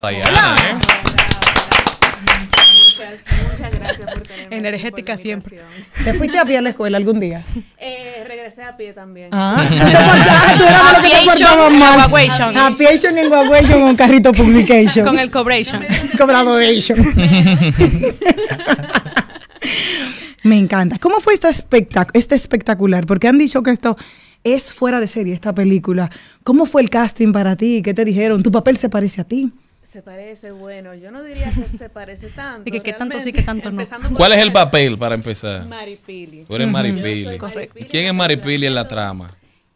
Muchas, gracias por tenerme. Energética siempre. ¿Te fuiste a pie a la escuela algún día? Eh, regresé a pie también. Ah, tú eras lo que te portabas mal. A Aviation en En con carrito publication. Con el cobration. ellos. Me encanta. ¿Cómo fue este, espectac este espectacular? Porque han dicho que esto es fuera de serie, esta película. ¿Cómo fue el casting para ti? ¿Qué te dijeron? ¿Tu papel se parece a ti? Se parece, bueno, yo no diría que se parece tanto. Y que qué tanto sí, que tanto no. ¿Cuál es el papel para empezar? Maripili. eres ¿Quién es Maripili en la trama?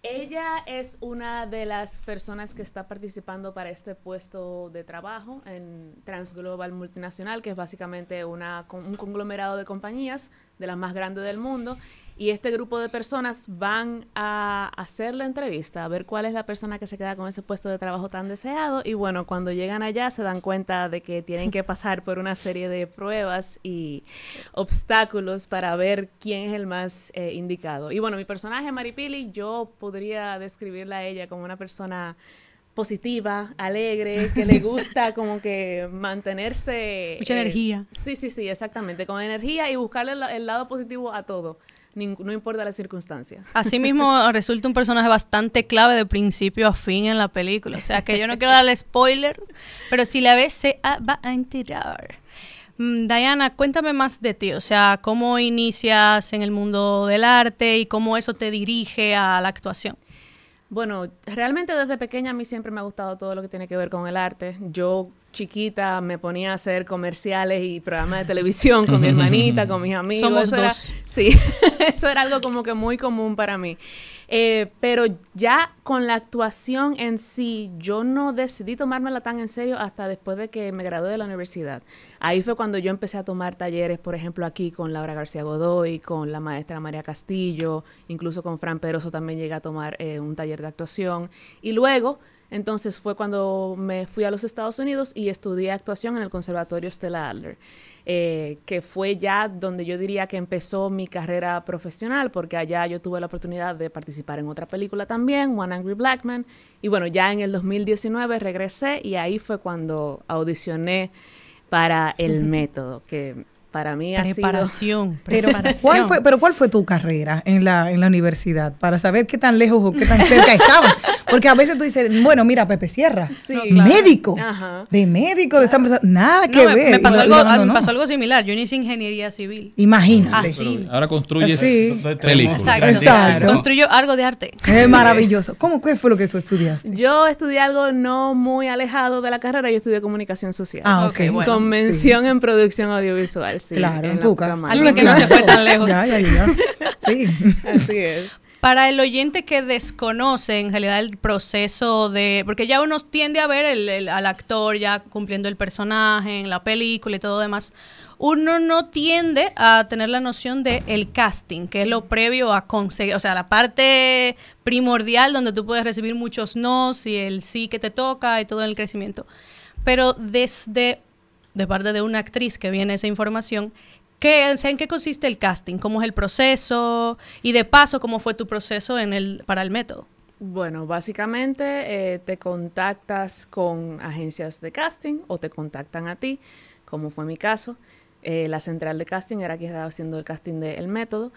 Ella es una de las personas que está participando para este puesto de trabajo en Transglobal Multinacional, que es básicamente una, un conglomerado de compañías de las más grandes del mundo y este grupo de personas van a hacer la entrevista, a ver cuál es la persona que se queda con ese puesto de trabajo tan deseado y bueno, cuando llegan allá se dan cuenta de que tienen que pasar por una serie de pruebas y obstáculos para ver quién es el más eh, indicado. Y bueno, mi personaje, Maripili, yo podría describirla a ella como una persona positiva, alegre, que le gusta como que mantenerse... Mucha eh, energía. Sí, sí, sí, exactamente, con energía y buscarle el, lado positivo a todo. no importa la circunstancia. Asimismo, resulta un personaje bastante clave de principio a fin en la película. O sea, que yo no quiero darle spoiler, pero si la ves, se va a enterar. Mm, Diana, cuéntame más de ti, o sea, cómo inicias en el mundo del arte y cómo eso te dirige a la actuación. Bueno, realmente desde pequeña a mí siempre me ha gustado todo lo que tiene que ver con el arte. Yo chiquita me ponía a hacer comerciales y programas de televisión con mi hermanita, con mis amigos. Somos eso dos. sí, eso era algo como que muy común para mí. Eh, pero ya con la actuación en sí, yo no decidí tomármela tan en serio hasta después de que me gradué de la universidad. Ahí fue cuando yo empecé a tomar talleres, por ejemplo, aquí con Laura García Godoy, con la maestra María Castillo, incluso con Fran Peroso también llegué a tomar eh, un taller de actuación. Y luego entonces fue cuando me fui a los Estados Unidos y estudié actuación en el Conservatorio Stella Adler, eh, que fue ya donde yo diría que empezó mi carrera profesional, porque allá yo tuve la oportunidad de participar en otra película también, One Angry Black Man. Y bueno, ya en el 2019 regresé y ahí fue cuando audicioné para El Método, que para mí preparación, Pero, ¿cuál fue, pero ¿cuál fue tu carrera en la, en la universidad? Para saber qué tan lejos o qué tan cerca estabas. Porque a veces tú dices, bueno, mira, Pepe Sierra, médico, de médico, de nada que ver. Me pasó, algo, similar, yo hice ingeniería civil. Imagínate. Ah, ahora construyes sí. películas. Exacto. Construyo algo de arte. Qué maravilloso. ¿Cómo fue lo que tú estudiaste? Yo estudié algo no muy alejado de la carrera, yo estudié comunicación social. Ah, ok. Bueno, en producción audiovisual. Claro, en, que no se fue tan lejos. Sí. Así es. Para el oyente que desconoce en realidad el proceso de, porque ya uno tiende a ver al actor ya cumpliendo el personaje en la película y todo demás, uno no tiende a tener la noción de el casting, que es lo previo a conseguir, o sea, la parte primordial donde tú puedes recibir muchos nos y el sí que te toca y todo el crecimiento. Pero desde de parte de una actriz que viene esa información, ¿Qué, ¿En qué consiste el casting? ¿Cómo es el proceso? Y de paso, ¿cómo fue tu proceso en el, para el método? Bueno, básicamente eh, te contactas con agencias de casting o te contactan a ti, como fue mi caso. Eh, la central de casting era quien estaba haciendo el casting del método.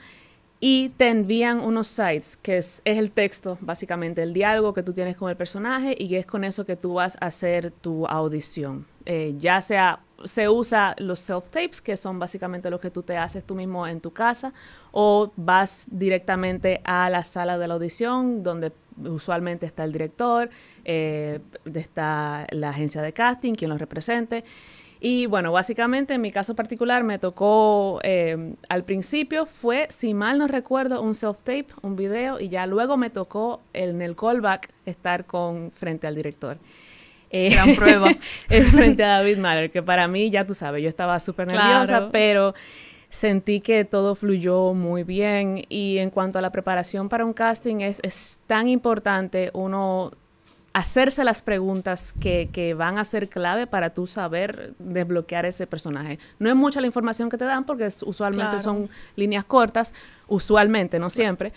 Y te envían unos sites, que es, el texto, básicamente, el diálogo que tú tienes con el personaje y es con eso que tú vas a hacer tu audición. Eh, ya sea se usa los self-tapes, que son básicamente los que tú te haces tú mismo en tu casa, o vas directamente a la sala de la audición, donde usualmente está el director, eh, está la agencia de casting, quien los represente. Y bueno, básicamente en mi caso particular me tocó eh, al principio fue, si mal no recuerdo, un self-tape, un video, y ya luego me tocó en el callback estar con frente al director. Eh, Gran prueba. frente a David Mahler, que para mí, ya tú sabes, yo estaba súper nerviosa, pero sentí que todo fluyó muy bien. Y en cuanto a la preparación para un casting, es, tan importante uno hacerse las preguntas que, van a ser clave para tú saber desbloquear ese personaje. No es mucha la información que te dan porque usualmente son líneas cortas, usualmente, no siempre,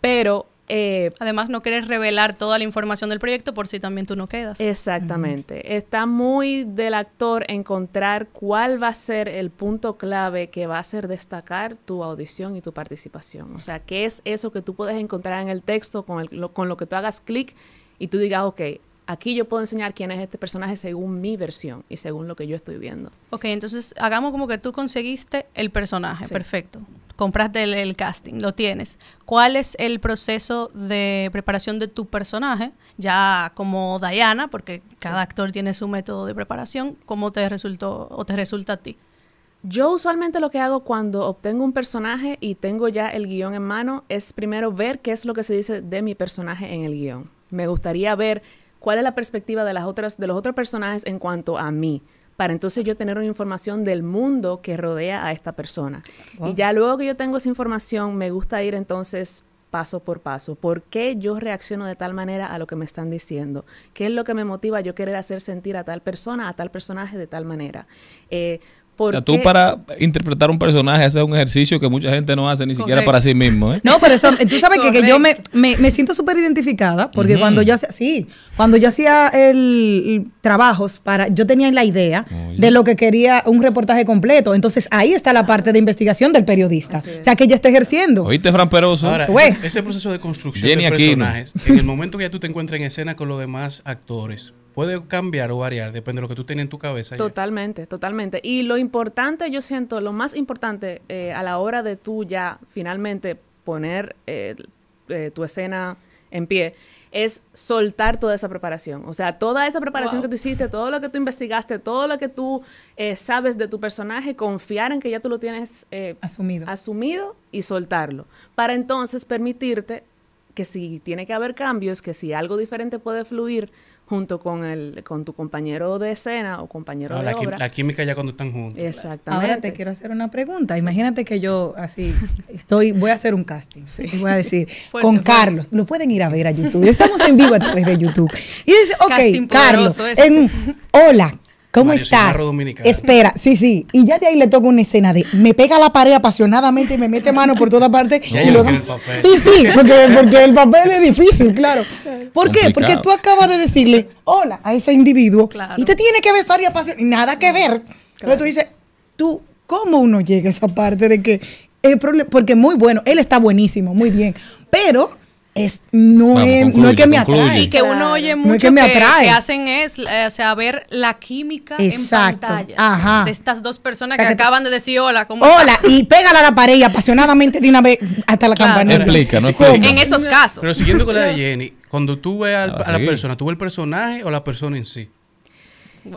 pero eh, Además, no quieres revelar toda la información del proyecto por si también tú no quedas. Exactamente. Está muy del actor encontrar cuál va a ser el punto clave que va a hacer destacar tu audición y tu participación. O sea, ¿qué es eso que tú puedes encontrar en el texto con, lo, con lo que tú hagas clic y tú digas, ok, Aquí yo puedo enseñar quién es este personaje según mi versión y según lo que yo estoy viendo. Ok, entonces hagamos como que tú conseguiste el personaje, perfecto. Compraste el, casting, lo tienes. ¿Cuál es el proceso de preparación de tu personaje? Ya como Diana, porque cada actor tiene su método de preparación, ¿cómo te resultó o te resulta a ti? Yo usualmente lo que hago cuando obtengo un personaje y tengo ya el guión en mano es primero ver qué es lo que se dice de mi personaje en el guión. Me gustaría ver cuál es la perspectiva de, las otras, de los otros personajes en cuanto a mí, para entonces yo tener una información del mundo que rodea a esta persona. Y ya luego que yo tengo esa información, me gusta ir entonces paso por paso. ¿Por qué yo reacciono de tal manera a lo que me están diciendo? ¿Qué es lo que me motiva yo querer hacer sentir a tal persona, a tal personaje de tal manera? Eh, tú para interpretar un personaje haces un ejercicio que mucha gente no hace ni siquiera para sí mismo. ¿eh? No, pero eso, tú sabes que, yo me, siento súper identificada porque cuando yo hacía, sí, cuando yo hacía el, trabajos para, yo tenía la idea de lo que quería un reportaje completo. Entonces ahí está la parte de investigación del periodista. O sea, que ella está ejerciendo. Oíste, Fran Peroso. ese proceso de construcción de personajes, en el momento que ya tú te encuentras en escena con los demás actores, puede cambiar o variar, depende de lo que tú tengas en tu cabeza. Totalmente, totalmente. Y lo importante, yo siento, lo más importante eh, a la hora de tú ya finalmente poner eh, eh, tu escena en pie, es soltar toda esa preparación. O sea, toda esa preparación que tú hiciste, todo lo que tú investigaste, todo lo que tú sabes de tu personaje, confiar en que ya tú lo tienes asumido y soltarlo. Para entonces permitirte que si tiene que haber cambios, que si algo diferente puede fluir, junto con el con tu compañero de escena o compañero ah, de la obra. La química ya cuando están juntos. Exactamente. Ahora te quiero hacer una pregunta. Imagínate que yo así estoy, voy a hacer un casting y voy a decir con Carlos, lo pueden ir a ver a YouTube. Estamos en vivo a través de YouTube. Y dice, ok, Carlos, en, hola, ¿Cómo estás? Espera, sí, sí. Y ya de ahí le toca una escena de me pega la pared apasionadamente y me mete mano por todas partes. Sí, sí, porque, el papel es difícil, claro. ¿Por qué? Porque tú acabas de decirle hola a ese individuo y te tiene que besar y apasionar. Nada que ver. Entonces tú dices, tú, ¿cómo uno llega a esa parte de que el problema? Porque muy bueno, él está buenísimo, muy bien. Pero no, es, no es que me atrae. Y que uno oye mucho no que, me atrae. hacen es, eh, o sea, ver la química en pantalla de estas dos personas que, acaban de decir hola, Hola, y pégala a la pared y apasionadamente de una vez hasta la campanita. Explica, no En esos casos. Pero siguiendo con la de Jenny, cuando tú ves ah, a la persona, ¿tú ves el personaje o la persona en sí?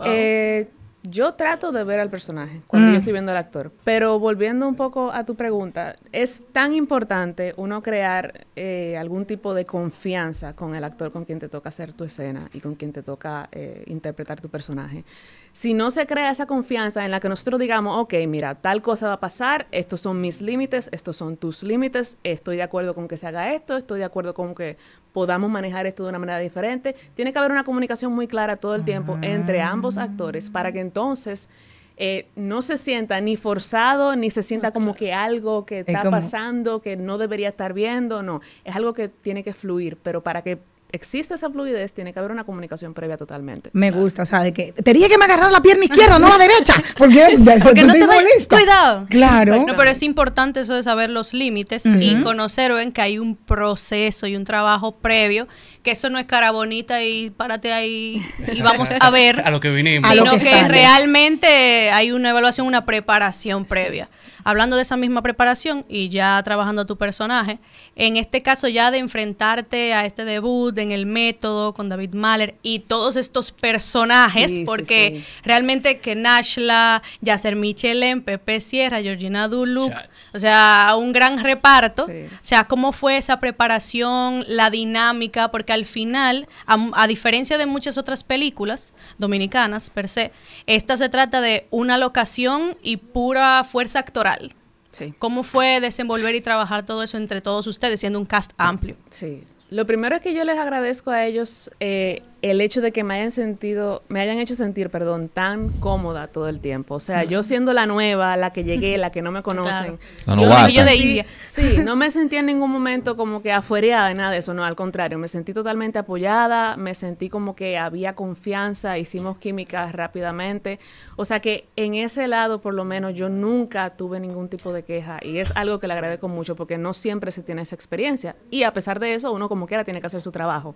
Eh, yo trato de ver al personaje cuando yo mm. estoy viendo al actor, pero volviendo un poco a tu pregunta, es tan importante uno crear eh, algún tipo de confianza con el actor con quien te toca hacer tu escena y con quien te toca eh, interpretar tu personaje. Si no se crea esa confianza en la que nosotros digamos, ok, mira, tal cosa va a pasar, estos son mis límites, estos son tus límites, estoy de acuerdo con que se haga esto, estoy de acuerdo con que podamos manejar esto de una manera diferente. Tiene que haber una comunicación muy clara todo el tiempo entre ah. ambos actores para que entonces... Eh, no se sienta ni forzado, ni se sienta como que algo que está pasando, que no debería estar viendo, no. Es algo que tiene que fluir, pero para que existe esa fluidez, tiene que haber una comunicación previa totalmente. Me gusta, o sea, de que tenía que me agarrar la pierna izquierda, no la derecha, porque, porque no te cuidado. Claro. No, pero es importante eso de saber los límites y conocer ven, que hay un proceso y un trabajo previo que eso no es cara bonita y párate ahí y vamos a ver. a lo que vinimos. Sino que, realmente hay una evaluación, una preparación previa. Hablando de esa misma preparación y ya trabajando a tu personaje, en este caso ya de enfrentarte a este debut en el método con David Mahler y todos estos personajes, porque realmente que Nashla, Yasser Michelin, Pepe Sierra, Georgina Duluc, o sea, un gran reparto. O sea, cómo fue esa preparación, la dinámica, porque al final, a, diferencia de muchas otras películas dominicanas per se, esta se trata de una locación y pura fuerza actoral. Sí. ¿Cómo fue desenvolver y trabajar todo eso entre todos ustedes, siendo un cast amplio? Sí. Lo primero es que yo les agradezco a ellos eh, el hecho de que me hayan sentido, me hayan hecho sentir, perdón, tan cómoda todo el tiempo. O sea, yo siendo la nueva, la que llegué, la que no me conocen. Yo, no, de Sí, no me sentí en ningún momento como que afuereada nada de eso, no, al contrario, me sentí totalmente apoyada, me sentí como que había confianza, hicimos química rápidamente. O sea que en ese lado, por lo menos, yo nunca tuve ningún tipo de queja y es algo que le agradezco mucho porque no siempre se tiene esa experiencia. Y a pesar de eso, uno como quiera tiene que hacer su trabajo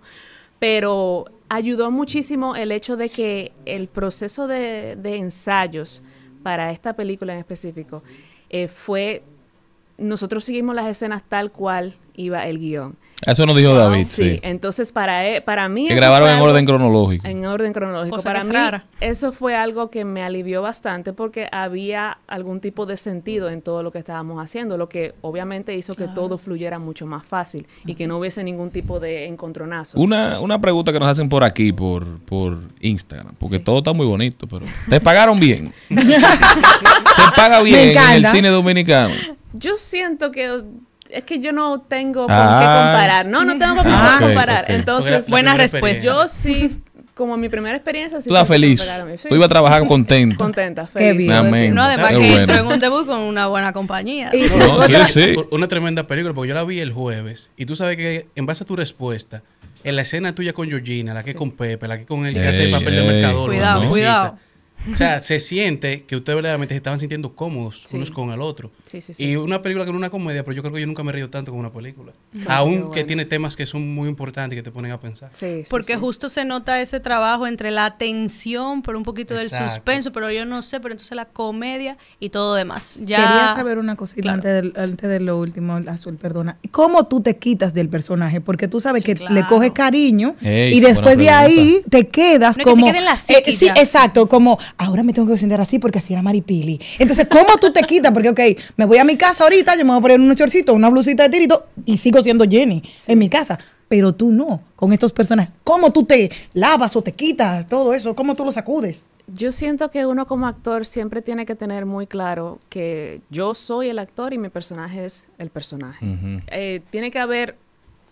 pero ayudó muchísimo el hecho de que el proceso de, ensayos para esta película en específico eh, fue nosotros seguimos las escenas tal cual iba el guión. Eso nos dijo ah, David. Sí. Entonces, para, e, para mí. Que grabaron en orden cronológico. En orden cronológico. para mí, eso fue algo que me alivió bastante porque había algún tipo de sentido en todo lo que estábamos haciendo, lo que obviamente hizo que todo fluyera mucho más fácil y que no hubiese ningún tipo de encontronazo. Una, una pregunta que nos hacen por aquí, por, por Instagram, porque todo está muy bonito, pero. ¿Te pagaron bien? Se paga bien en el cine dominicano. Yo siento que es que yo no tengo con qué ah. comparar. No, no tengo con qué ah, comparar. Entonces, buena respuesta. Yo sí como mi primera experiencia. Sí Tú feliz. Sí. Tú a trabajar contenta. contenta, feliz. No, además que entró en un debut con una buena compañía. sí. Una tremenda película, porque yo la vi el jueves. Y tú sabes que en base a tu respuesta, en la escena tuya con Georgina, la que con Pepe, la que con el que hace el papel de mercador. Cuidado, cuidado. O sea, se siente que ustedes verdaderamente se estaban sintiendo cómodos unos con el otro. y una película con una comedia, pero yo creo que yo nunca me reído tanto con una película. Aunque tiene temas que son muy importantes y que te ponen a pensar. Porque justo se nota ese trabajo entre la tensión, por un poquito del suspenso, pero yo no sé, pero entonces la comedia y todo demás. Ya, Quería saber una cosita antes, de, lo último, Azul, perdona. ¿Cómo tú te quitas del personaje? Porque tú sabes que le coges cariño y después de ahí te quedas como... la eh, sí, exacto, como ahora me tengo que sentar así porque así era Maripili. Entonces, ¿cómo tú te quitas? Porque, ok, me voy a mi casa ahorita, yo me voy a poner un chorcitos, una blusita de tirito y sigo siendo Jenny en mi casa. Pero tú no, con estos personajes. ¿Cómo tú te lavas o te quitas todo eso? ¿Cómo tú lo sacudes? Yo siento que uno como actor siempre tiene que tener muy claro que yo soy el actor y mi personaje es el personaje. Eh, tiene que haber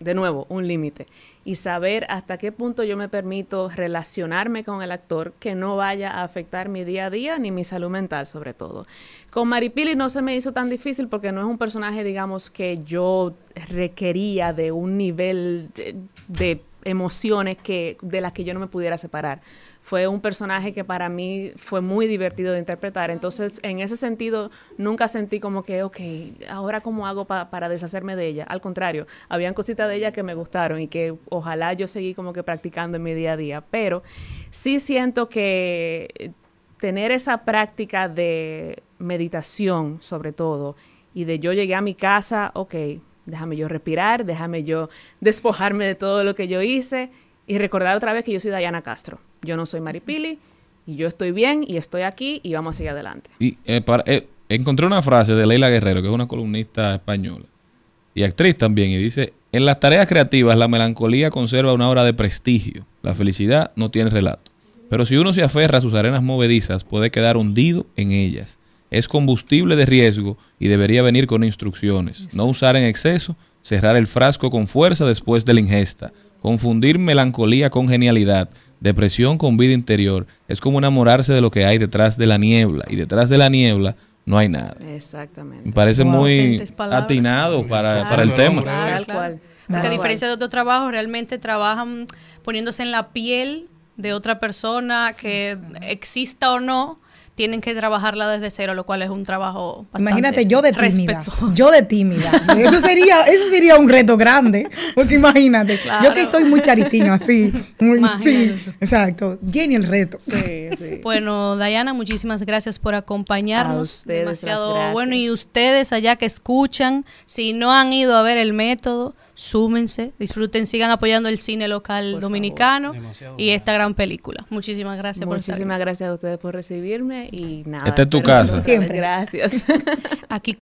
de nuevo, un límite. Y saber hasta qué punto yo me permito relacionarme con el actor que no vaya a afectar mi día a día ni mi salud mental, sobre todo. Con Maripili no se me hizo tan difícil porque no es un personaje, digamos, que yo requería de un nivel de, de emociones que, de las que yo no me pudiera separar. Fue un personaje que para mí fue muy divertido de interpretar. Entonces, en ese sentido, nunca sentí como que, ok, ahora cómo hago para deshacerme de ella. Al contrario, habían cositas de ella que me gustaron y que ojalá yo seguí como que practicando en mi día a día. Pero sí siento que eh, tener esa práctica de meditación, sobre todo, y de yo llegué a mi casa, ok, déjame yo respirar, déjame yo despojarme de todo lo que yo hice y recordar otra vez que yo soy Dayana Castro. Yo no soy Maripili y yo estoy bien y estoy aquí y vamos a seguir adelante. Y eh, eh, encontré una frase de Leila Guerrero, que es una columnista española y actriz también, y dice, en las tareas creativas la melancolía conserva una hora de prestigio, la felicidad no tiene relato. Pero si uno se aferra a sus arenas movedizas, puede quedar hundido en ellas es combustible de riesgo y debería venir con instrucciones. No usar en exceso, cerrar el frasco con fuerza después de la ingesta, confundir melancolía con genialidad, depresión con vida interior. Es como enamorarse de lo que hay detrás de la niebla y detrás de la niebla no hay nada. Exactamente. Me parece muy atinado para, el tema. a diferencia de otros trabajos, realmente trabajan poniéndose en la piel de otra persona, que exista o no, tienen que trabajarla desde cero, lo cual es un trabajo bastante Imagínate yo de tímida, yo de tímida. Eso sería eso sería un reto grande, porque imagínate, yo que soy muy charitino, así, muy sí, exacto, Jenny el reto. Bueno, Dayana, muchísimas gracias por acompañarnos. A ustedes, demasiado bueno y ustedes allá que escuchan, si no han ido a ver el método, súmense, disfruten, sigan apoyando el cine local dominicano y esta gran película. Muchísimas gracias Muchísimas por Muchísimas gracias a ustedes por recibirme y nada. Esta es tu casa. Gracias. Aquí